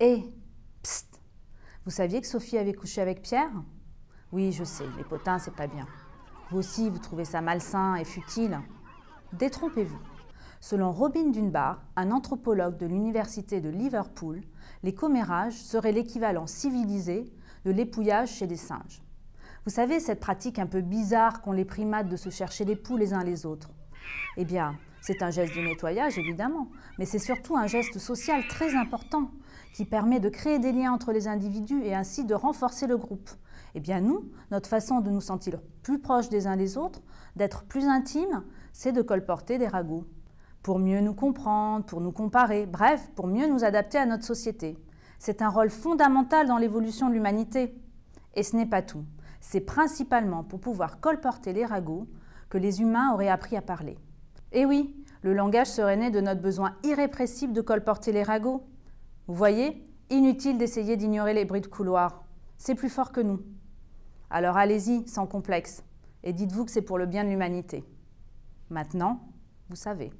Et, psst, vous saviez que Sophie avait couché avec Pierre Oui, je sais, les potins, c'est pas bien. Vous aussi, vous trouvez ça malsain et futile Détrompez-vous. Selon Robin Dunbar, un anthropologue de l'université de Liverpool, les commérages seraient l'équivalent civilisé de l'épouillage chez des singes. Vous savez, cette pratique un peu bizarre qu'ont les primates de se chercher les poux les uns les autres. Eh bien, c'est un geste de nettoyage, évidemment, mais c'est surtout un geste social très important qui permet de créer des liens entre les individus et ainsi de renforcer le groupe. Eh bien nous, notre façon de nous sentir plus proches des uns des autres, d'être plus intimes, c'est de colporter des ragots. Pour mieux nous comprendre, pour nous comparer, bref, pour mieux nous adapter à notre société. C'est un rôle fondamental dans l'évolution de l'humanité. Et ce n'est pas tout. C'est principalement pour pouvoir colporter les ragots que les humains auraient appris à parler. Eh oui, le langage serait né de notre besoin irrépressible de colporter les ragots. Vous voyez, inutile d'essayer d'ignorer les bruits de couloir. C'est plus fort que nous. Alors allez-y, sans complexe, et dites-vous que c'est pour le bien de l'humanité. Maintenant, vous savez.